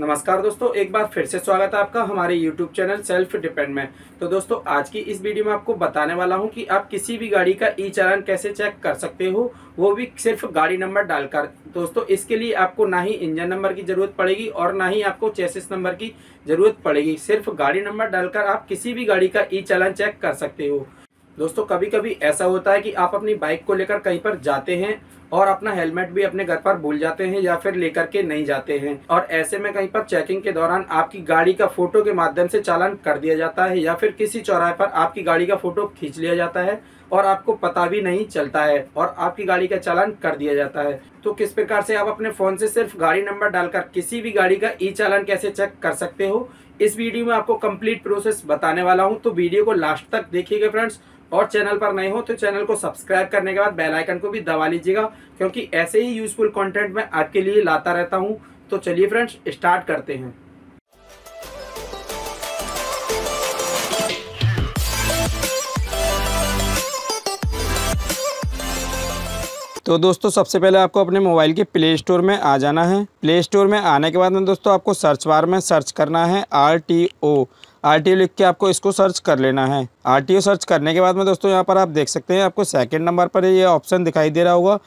नमस्कार दोस्तों एक बार फिर से स्वागत है आपका हमारे YouTube चैनल सेल्फ डिपेंड में तो दोस्तों आज की इस वीडियो में आपको बताने वाला हूं कि आप किसी भी गाड़ी का ई चालान कैसे चेक कर सकते हो वो भी सिर्फ गाड़ी नंबर डालकर दोस्तों इसके लिए आपको ना ही इंजन नंबर की ज़रूरत पड़ेगी और ना ही आपको चेसिस नंबर की ज़रूरत पड़ेगी सिर्फ गाड़ी नंबर डालकर आप किसी भी गाड़ी का ई चालान चेक कर सकते हो दोस्तों कभी कभी ऐसा होता है कि आप अपनी बाइक को लेकर कहीं पर जाते हैं और अपना हेलमेट भी अपने घर पर भूल जाते हैं या फिर लेकर के नहीं जाते हैं और ऐसे में कहीं पर चेकिंग के दौरान आपकी गाड़ी का फोटो के माध्यम से चालान कर दिया जाता है या फिर किसी चौराहे पर आपकी गाड़ी का फोटो खींच लिया जाता है और आपको पता भी नहीं चलता है और आपकी गाड़ी का चालान कर दिया जाता है तो किस प्रकार से आप अपने फ़ोन से सिर्फ गाड़ी नंबर डालकर किसी भी गाड़ी का ई चालान कैसे चेक कर सकते हो इस वीडियो में आपको कंप्लीट प्रोसेस बताने वाला हूं तो वीडियो को लास्ट तक देखिएगा फ्रेंड्स और चैनल पर नए हो तो चैनल को सब्सक्राइब करने के बाद बेल आइकन को भी दबा लीजिएगा क्योंकि ऐसे ही यूजफुल कंटेंट मैं आपके लिए लाता रहता हूं तो चलिए फ्रेंड्स स्टार्ट करते हैं तो दोस्तों सबसे पहले आपको अपने मोबाइल के प्ले स्टोर में आ जाना है प्ले स्टोर में आने के बाद में दोस्तों आपको सर्च बार में सर्च करना है आर टी ओ आर लिख के आपको इसको सर्च कर लेना है आर सर्च करने के बाद में दोस्तों यहाँ पर आप देख सकते हैं आपको सेकेंड नंबर पर ये ऑप्शन दिखाई दे रहा होगा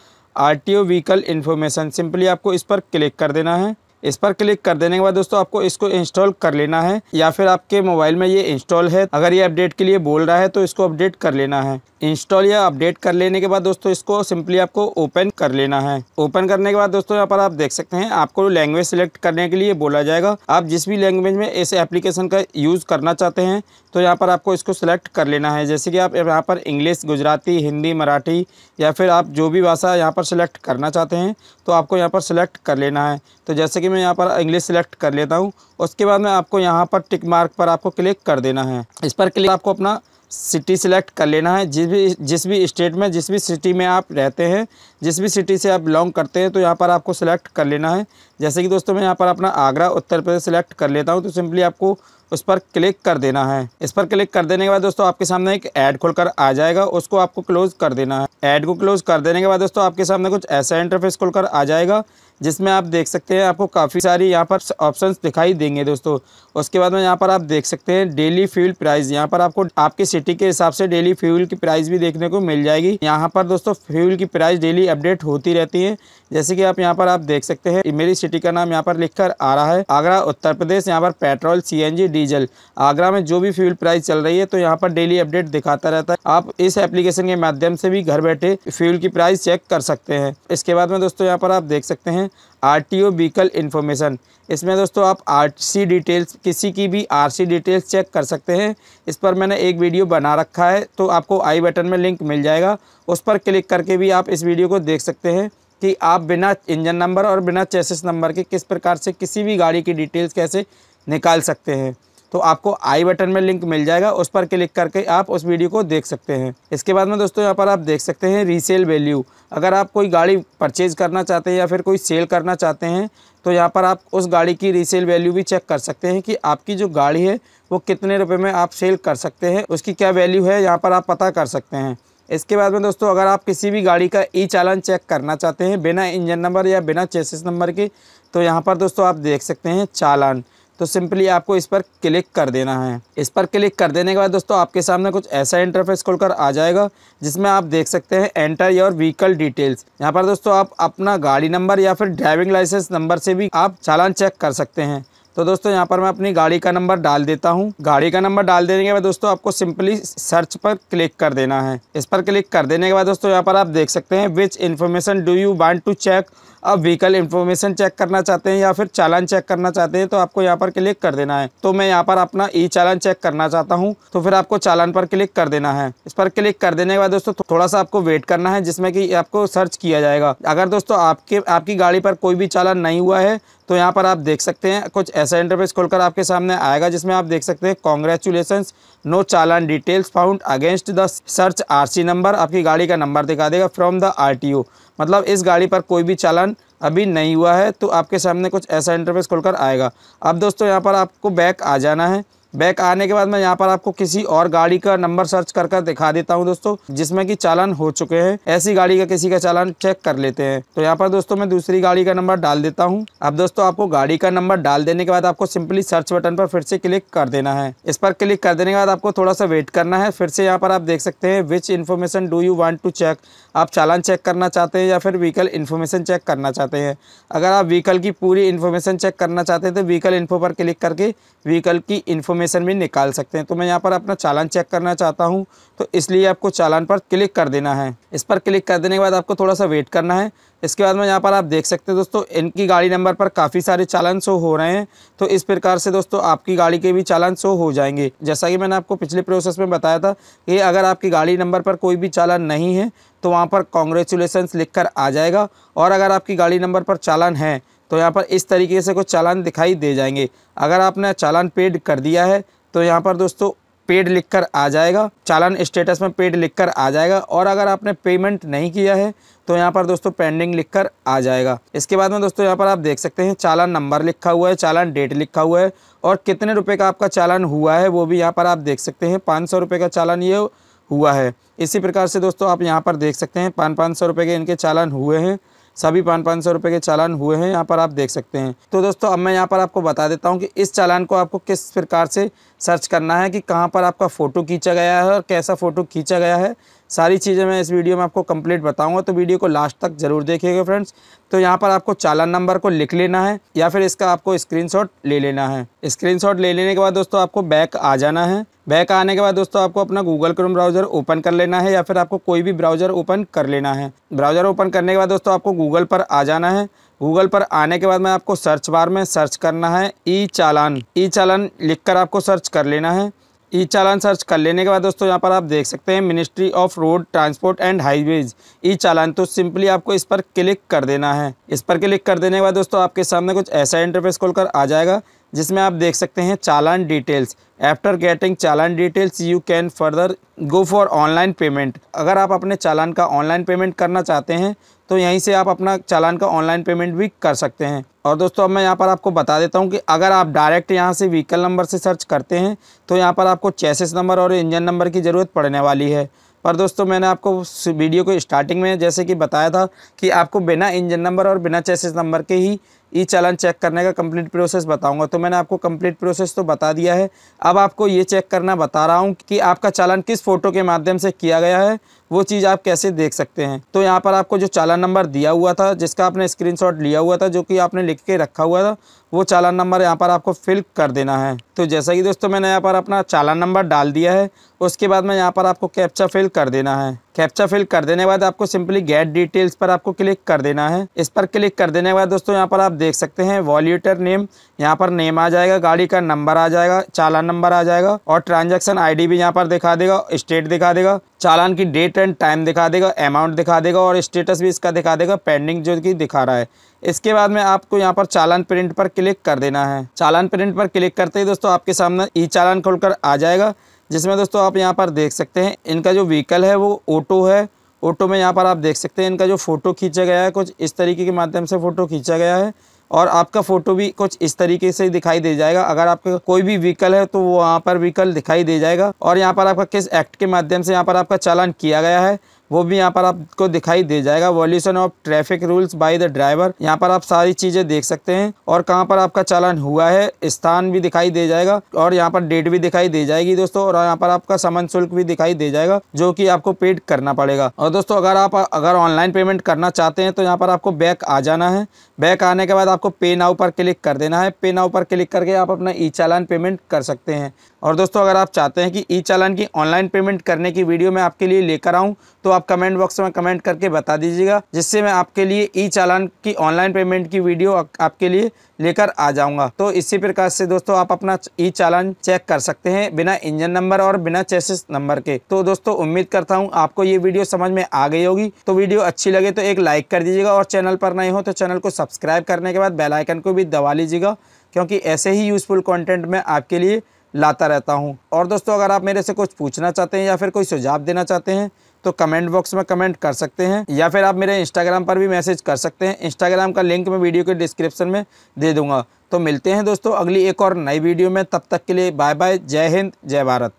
R T vehicle information simply आपको इस पर क्लिक कर देना है इस पर क्लिक कर देने के बाद दोस्तों आपको इसको इंस्टॉल कर लेना है या फिर आपके मोबाइल में ये इंस्टॉल है अगर ये अपडेट के लिए बोल रहा है तो इसको अपडेट कर लेना है इंस्टॉल या अपडेट कर लेने के बाद दोस्तों इसको सिंपली आपको ओपन कर लेना है ओपन करने के बाद दोस्तों यहाँ पर आप देख सकते हैं आपको लैंग्वेज सिलेक्ट करने के लिए बोला जाएगा आप जिस भी लैंग्वेज में इस एप्लीकेशन का यूज़ करना चाहते हैं तो यहाँ पर आपको इसको सिलेक्ट कर लेना है जैसे कि आप यहाँ पर इंग्लिश गुजराती हिंदी मराठी या फिर आप जो भी भाषा यहाँ पर सिलेक्ट करना चाहते हैं तो आपको यहाँ पर सिलेक्ट कर लेना है तो जैसे कि कि मैं यहाँ पर इंग्लिश सेलेक्ट कर लेता हूँ उसके बाद में आपको यहाँ पर टिक मार्क पर आपको क्लिक कर देना है इस पर क्लिक आपको अपना सिटी सिलेक्ट कर लेना है जिस भी जिस भी स्टेट में जिस भी सिटी में आप रहते हैं जिस भी सिटी से आप बिलोंग करते हैं तो यहाँ पर आपको सिलेक्ट कर लेना है जैसे कि दोस्तों मैं यहाँ पर अपना आगरा उत्तर प्रदेश सिलेक्ट कर लेता हूँ तो सिंपली आपको उस पर क्लिक कर देना है इस पर क्लिक कर देने के बाद दोस्तों आपके सामने एक ऐड खुलकर आ जाएगा उसको आपको क्लोज कर देना है ऐड को क्लोज कर देने के बाद दोस्तों आपके सामने कुछ ऐसा इंटरफेस खुलकर आ जाएगा जिसमें आप देख सकते हैं आपको काफ़ी सारी यहाँ पर ऑप्शन दिखाई देंगे दोस्तों उसके बाद में यहाँ पर आप देख सकते हैं डेली फ्यूल प्राइस यहाँ पर आपको आपके सिटी के हिसाब से डेली फ्यूल की प्राइस भी देखने को मिल जाएगी यहाँ पर दोस्तों फ्यूल की प्राइस डेली अपडेट होती रहती है जैसे कि आप यहाँ पर आप देख सकते हैं मेरी सिटी का नाम यहाँ पर कर आ रहा है आगरा उत्तर प्रदेश यहाँ पर पेट्रोल सी डीजल आगरा में जो भी फ्यूल प्राइस चल रही है तो यहाँ पर डेली अपडेट दिखाता रहता है आप इस एप्लीकेशन के माध्यम से भी घर बैठे फ्यूल की प्राइस चेक कर सकते हैं इसके बाद में दोस्तों यहाँ पर आप देख सकते हैं R T O vehicle information इसमें दोस्तों आप आर सी डिटेल्स किसी की भी आर सी डिटेल्स चेक कर सकते हैं इस पर मैंने एक वीडियो बना रखा है तो आपको आई बटन में लिंक मिल जाएगा उस पर क्लिक करके भी आप इस वीडियो को देख सकते हैं कि आप बिना इंजन नंबर और बिना चेसिस नंबर के किस प्रकार से किसी भी गाड़ी की डिटेल्स कैसे निकाल सकते हैं तो आपको आई बटन में लिंक मिल जाएगा उस पर क्लिक करके आप उस वीडियो को देख सकते हैं इसके बाद में दोस्तों यहाँ पर आप देख सकते हैं रीसेल वैल्यू अगर आप कोई गाड़ी परचेज़ करना चाहते हैं या फिर कोई सेल करना चाहते हैं तो यहाँ पर आप उस गाड़ी की रीसेल वैल्यू भी चेक कर सकते हैं कि आपकी जो गाड़ी है वो कितने रुपये में आप सेल कर सकते हैं उसकी क्या वैल्यू है यहाँ पर आप पता कर सकते हैं इसके बाद में दोस्तों अगर आप किसी भी गाड़ी का ई चालान चेक करना चाहते हैं बिना इंजन नंबर या बिना चेसिस नंबर के तो यहाँ पर दोस्तों आप देख सकते हैं चालान तो सिंपली आपको इस पर क्लिक कर देना है इस पर क्लिक कर देने के बाद दोस्तों आपके सामने कुछ ऐसा इंटरफेस खुलकर आ जाएगा जिसमें आप देख सकते हैं एंटर योर व्हीकल डिटेल्स यहाँ पर दोस्तों आप अपना गाड़ी नंबर या फिर ड्राइविंग लाइसेंस नंबर से भी आप चालान चेक कर सकते हैं तो दोस्तों यहाँ पर मैं अपनी गाड़ी का नंबर डाल देता हूँ गाड़ी का नंबर डाल देने के बाद दोस्तों आपको सिंपली सर्च पर क्लिक कर देना है इस पर क्लिक कर देने के बाद दोस्तों यहाँ पर आप देख सकते हैं which information do you want to check आप व्हीकल इन्फॉर्मेशन चेक करना चाहते हैं या फिर चालान चेक करना चाहते हैं तो आपको यहाँ पर क्लिक कर देना है तो मैं यहाँ पर अपना ई चालान चेक करना चाहता हूँ तो फिर आपको चालान पर क्लिक कर देना है इस पर क्लिक कर देने के बाद दोस्तों थोड़ा सा आपको वेट करना है जिसमें कि आपको सर्च किया जाएगा अगर दोस्तों आपके आपकी गाड़ी पर कोई भी चालान नहीं हुआ है तो यहाँ पर आप देख सकते हैं कुछ ऐसा इंटरफेस खोलकर आपके सामने आएगा जिसमें आप देख सकते हैं congratulation no challan details found against the search RC number आपकी गाड़ी का नंबर दिखा देगा फ्रॉम द आरटीओ मतलब इस गाड़ी पर कोई भी चालान अभी नहीं हुआ है तो आपके सामने कुछ ऐसा इंटरफेस खुलकर आएगा अब दोस्तों यहाँ पर आपको बैक आ जाना है बैक आने के बाद मैं यहाँ पर आपको किसी और गाड़ी का नंबर सर्च कर कर दिखा देता हूँ दोस्तों जिसमें कि चालान हो चुके हैं ऐसी गाड़ी का किसी का चालान चेक कर लेते हैं तो यहाँ पर दोस्तों मैं दूसरी गाड़ी का नंबर डाल देता हूँ अब दोस्तों आपको गाड़ी का नंबर डाल देने के बाद आपको सिंपली सर्च बटन पर फिर से क्लिक कर देना है इस पर क्लिक कर देने के बाद आपको थोड़ा सा वेट करना है फिर से यहाँ पर आप देख सकते हैं which information do you want to check आप चालान चेक करना चाहते हैं या फिर व्हीकल इन्फॉर्मेशन चेक करना चाहते हैं अगर आप व्हीकल की पूरी इन्फॉर्मेशन चेक करना चाहते हैं तो व्हीकल इन्फो पर क्लिक करके व्हीकल की इन्फॉर्मेशन इन्फॉर्मेशन भी निकाल सकते हैं तो मैं यहाँ पर अपना चालान चेक करना चाहता हूँ तो इसलिए आपको चालान पर क्लिक कर देना है इस पर क्लिक कर देने के बाद आपको थोड़ा सा वेट करना है इसके बाद में यहाँ पर आप देख सकते हैं दोस्तों इनकी गाड़ी नंबर पर काफ़ी सारे चालान शो हो रहे हैं तो इस प्रकार से दोस्तों आपकी गाड़ी के भी चालान शो हो जाएंगे जैसा कि मैंने आपको पिछले प्रोसेस में बताया था कि अगर आपकी गाड़ी नंबर पर कोई भी चालान नहीं है तो वहाँ पर कॉन्ग्रेचुलेसन्स लिख कर आ जाएगा और अगर आपकी गाड़ी नंबर पर चालान है तो यहाँ पर इस तरीके से कुछ चालान दिखाई दे जाएंगे अगर आपने चालान पेड कर दिया है तो यहाँ पर दोस्तों पेड लिखकर आ जाएगा चालान स्टेटस में पेड लिखकर आ जाएगा और अगर आपने पेमेंट नहीं किया है तो यहाँ पर दोस्तों पेंडिंग लिखकर आ जाएगा इसके बाद में दोस्तों यहाँ पर आप देख सकते हैं चालान नंबर लिखा हुआ है चालान डेट लिखा हुआ है और कितने रुपए का आपका चालान हुआ है वो भी यहाँ पर आप देख सकते हैं पाँच सौ का चालान ये हुआ है इसी प्रकार से दोस्तों आप यहाँ पर देख सकते हैं पाँच पाँच सौ के इनके चालान हुए हैं सभी पाँच पाँच सौ रुपये के चालान हुए हैं यहाँ पर आप देख सकते हैं तो दोस्तों अब मैं यहाँ पर आपको बता देता हूँ कि इस चालान को आपको किस प्रकार से सर्च करना है कि कहाँ पर आपका फ़ोटो खींचा गया है और कैसा फ़ोटो खींचा गया है सारी चीज़ें मैं इस वीडियो में आपको कंप्लीट बताऊंगा तो वीडियो को लास्ट तक ज़रूर देखिएगा फ्रेंड्स तो यहाँ पर आपको चालान नंबर को लिख लेना है या फिर इसका आपको स्क्रीनशॉट ले लेना है स्क्रीनशॉट ले लेने के बाद दोस्तों आपको बैक आ जाना है बैक आने के बाद दोस्तों आपको अपना गूगल क्रोम ब्राउजर ओपन कर लेना है या फिर आपको कोई भी ब्राउजर ओपन कर लेना है ब्राउजर ओपन करने के बाद दोस्तों आपको गूगल पर आ जाना है गूगल पर आने के बाद में आपको सर्च बार में सर्च करना है ई चालान ई चालान कर आपको सर्च कर लेना है ई चालान सर्च कर लेने के बाद दोस्तों यहाँ पर आप देख सकते हैं ministry of road transport and highways E challan तो सिंपली आपको इस पर क्लिक कर देना है इस पर क्लिक कर देने के बाद दोस्तों आपके सामने कुछ ऐसा इंटरफेस खोल कर आ जाएगा जिसमें आप देख सकते हैं challan details after getting challan details you can further go for online payment अगर आप अपने चालान का ऑनलाइन पेमेंट करना चाहते हैं तो यहीं से आप अपना चालान का ऑनलाइन पेमेंट भी कर सकते हैं और दोस्तों अब मैं यहाँ पर आपको बता देता हूँ कि अगर आप डायरेक्ट यहाँ से व्हीकल नंबर से सर्च करते हैं तो यहाँ पर आपको चैसेस नंबर और इंजन नंबर की ज़रूरत पड़ने वाली है पर दोस्तों मैंने आपको वीडियो को स्टार्टिंग में जैसे कि बताया था कि आपको बिना इंजन नंबर और बिना चेसिस नंबर के ही ई चालान चेक करने का कंप्लीट प्रोसेस बताऊंगा तो मैंने आपको कंप्लीट प्रोसेस तो बता दिया है अब आपको ये चेक करना बता रहा हूँ कि आपका चालान किस फ़ोटो के माध्यम से किया गया है वो चीज़ आप कैसे देख सकते हैं तो यहाँ पर आपको जो चालान नंबर दिया हुआ था जिसका आपने स्क्रीनशॉट लिया हुआ था जो कि आपने लिख के रखा हुआ था वो चालान नंबर यहाँ पर आपको फिल कर देना है तो जैसा कि दोस्तों मैंने यहाँ पर अपना चालान नंबर डाल दिया है उसके बाद में यहाँ पर आपको कैप्चा फिल कर देना है कैप्चा फिल कर देने के बाद आपको सिंपली गेट डिटेल्स पर आपको क्लिक कर देना है इस पर क्लिक कर देने के बाद दोस्तों यहाँ पर आप देख सकते हैं वॉल्यूटर नेम यहाँ पर नेम आ जाएगा गाड़ी का नंबर आ जाएगा चालान नंबर आ जाएगा और ट्रांजेक्शन आईडी भी यहाँ पर दिखा देगा स्टेट दिखा देगा चालान की डेट एंड टाइम दिखा देगा अमाउंट दिखा देगा और स्टेटस भी इसका दिखा देगा पेंडिंग जो कि दिखा रहा है इसके बाद में आपको यहाँ पर चालान प्रिंट पर क्लिक कर देना है चालान प्रिंट पर क्लिक करते ही दोस्तों आपके सामने ई चालान खोलकर आ जाएगा जिसमें दोस्तों आप यहाँ पर देख सकते हैं इनका जो व्हीकल है वो ऑटो है ऑटो में यहाँ पर आप देख सकते हैं इनका जो फ़ोटो खींचा गया है कुछ इस तरीके के माध्यम से फ़ोटो खींचा गया है और आपका फ़ोटो भी कुछ इस तरीके से दिखाई दे जाएगा अगर आपका कोई भी व्हीकल है तो वो वहाँ पर व्हीकल दिखाई दे जाएगा और यहाँ पर आपका किस एक्ट के माध्यम से यहाँ पर आपका चालान किया गया है वो भी यहाँ पर आपको दिखाई दे जाएगा violation of traffic rules by the driver यहाँ पर आप सारी चीज़ें देख सकते हैं और कहाँ पर आपका चालान हुआ है स्थान भी दिखाई दे जाएगा और यहाँ पर डेट भी दिखाई दे जाएगी दोस्तों और यहाँ पर आपका समन शुल्क भी दिखाई दे जाएगा जो कि आपको पेड करना पड़ेगा और दोस्तों अगर आप अगर ऑनलाइन पेमेंट करना चाहते हैं तो यहाँ पर आपको बैक आ जाना है बैक आने के बाद आपको पे नाउ पर क्लिक कर देना है पे नाउ पर क्लिक करके आप अपना ई चालान पेमेंट कर सकते हैं और दोस्तों अगर आप चाहते हैं कि ई चालान की ऑनलाइन पेमेंट करने की वीडियो मैं आपके लिए लेकर आऊँ तो आप कमेंट बॉक्स में कमेंट करके बता दीजिएगा जिससे मैं आपके लिए ई चालान की ऑनलाइन पेमेंट की वीडियो आपके लिए लेकर आ जाऊंगा तो इसी प्रकार से दोस्तों आप अपना ई चालान चेक कर सकते हैं बिना इंजन नंबर और बिना चेसिस नंबर के तो दोस्तों उम्मीद करता हूँ आपको ये वीडियो समझ में आ गई होगी तो वीडियो अच्छी लगे तो एक लाइक कर दीजिएगा और चैनल पर नहीं हो तो चैनल को सब्सक्राइब करने के बाद बेलाइकन को भी दबा लीजिएगा क्योंकि ऐसे ही यूज़फुल कॉन्टेंट मैं आपके लिए लाता रहता हूँ और दोस्तों अगर आप मेरे से कुछ पूछना चाहते हैं या फिर कोई सुझाव देना चाहते हैं तो कमेंट बॉक्स में कमेंट कर सकते हैं या फिर आप मेरे इंस्टाग्राम पर भी मैसेज कर सकते हैं इंस्टाग्राम का लिंक मैं वीडियो के डिस्क्रिप्शन में दे दूंगा तो मिलते हैं दोस्तों अगली एक और नई वीडियो में तब तक के लिए बाय बाय जय हिंद जय भारत